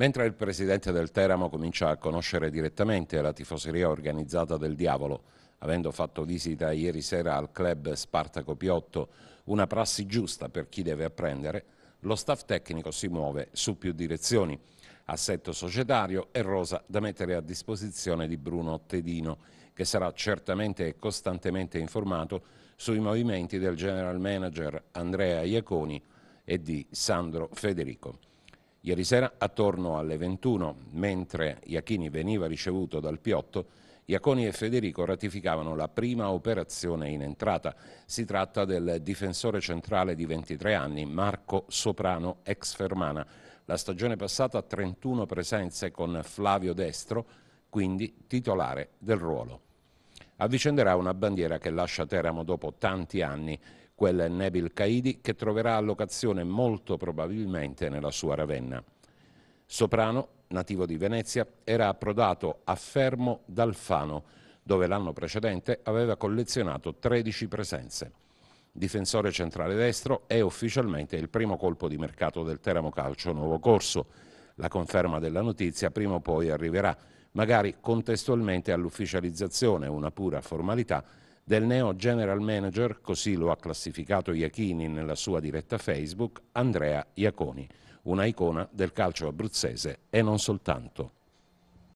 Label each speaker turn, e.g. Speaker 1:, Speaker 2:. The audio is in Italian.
Speaker 1: Mentre il presidente del Teramo comincia a conoscere direttamente la tifoseria organizzata del Diavolo, avendo fatto visita ieri sera al club Spartaco Piotto, una prassi giusta per chi deve apprendere, lo staff tecnico si muove su più direzioni, assetto societario e rosa da mettere a disposizione di Bruno Tedino, che sarà certamente e costantemente informato sui movimenti del general manager Andrea Iaconi e di Sandro Federico. Ieri sera, attorno alle 21, mentre Iachini veniva ricevuto dal Piotto, Iaconi e Federico ratificavano la prima operazione in entrata. Si tratta del difensore centrale di 23 anni, Marco Soprano, ex Fermana. La stagione passata 31 presenze con Flavio Destro, quindi titolare del ruolo. Avvicenderà una bandiera che lascia Teramo dopo tanti anni quella è Nebil Caidi, che troverà allocazione molto probabilmente nella sua Ravenna. Soprano, nativo di Venezia, era approdato a Fermo dal Fano, dove l'anno precedente aveva collezionato 13 presenze. Difensore centrale destro è ufficialmente il primo colpo di mercato del Teramo Calcio Nuovo Corso. La conferma della notizia prima o poi arriverà, magari contestualmente all'ufficializzazione, una pura formalità, del neo general manager, così lo ha classificato Iachini nella sua diretta Facebook, Andrea Iaconi, una icona del calcio abruzzese e non soltanto.